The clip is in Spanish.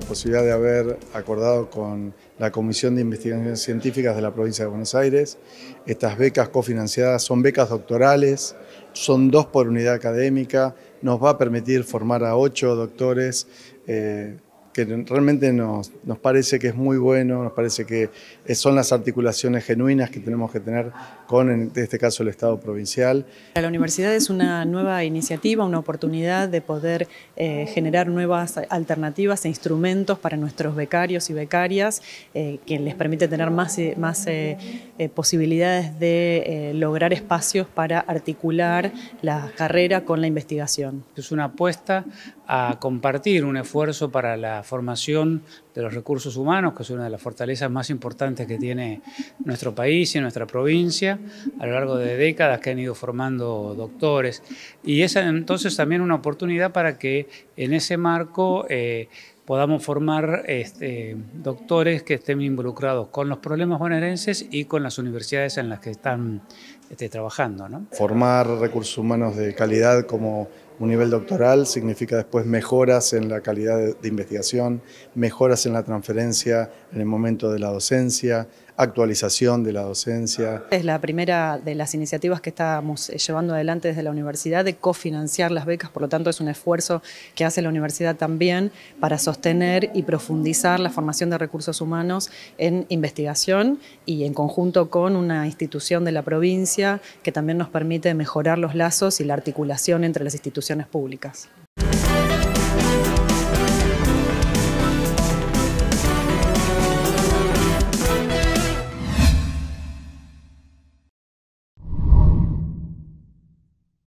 posibilidad de haber acordado con la Comisión de Investigaciones Científicas de la provincia de Buenos Aires. Estas becas cofinanciadas son becas doctorales, son dos por unidad académica, nos va a permitir formar a ocho doctores. Eh, que realmente nos, parece que es muy bueno, nos parece que son las articulaciones genuinas que tenemos que tener con, en este caso, el Estado provincial. La universidad es una nueva iniciativa, una oportunidad de poder eh, generar nuevas alternativas e instrumentos para nuestros becarios y becarias, eh, que les permite tener más, eh, más posibilidades de lograr espacios para articular la carrera con la investigación. Es una apuesta a compartir un esfuerzo para la formación de los recursos humanos, que es una de las fortalezas más importantes que tiene nuestro país y nuestra provincia a lo largo de décadas que han ido formando doctores. Y es entonces también una oportunidad para que en ese marco eh, podamos formar este, doctores que estén involucrados con los problemas bonaerenses y con las universidades en las que están este, trabajando. Formar recursos humanos de calidad como un nivel doctoral significa después mejoras en la calidad de, investigación, mejoras en la transferencia en el momento de la docencia, actualización de la docencia. Es la primera de las iniciativas que estamos eh, llevando adelante desde la universidad de cofinanciar las becas, por lo tanto es un esfuerzo que hace la universidad también para sostener y profundizar la formación de recursos humanos en investigación y en conjunto con una institución de la provincia que también nos permite mejorar los lazos y la articulación entre las instituciones instituciones públicas.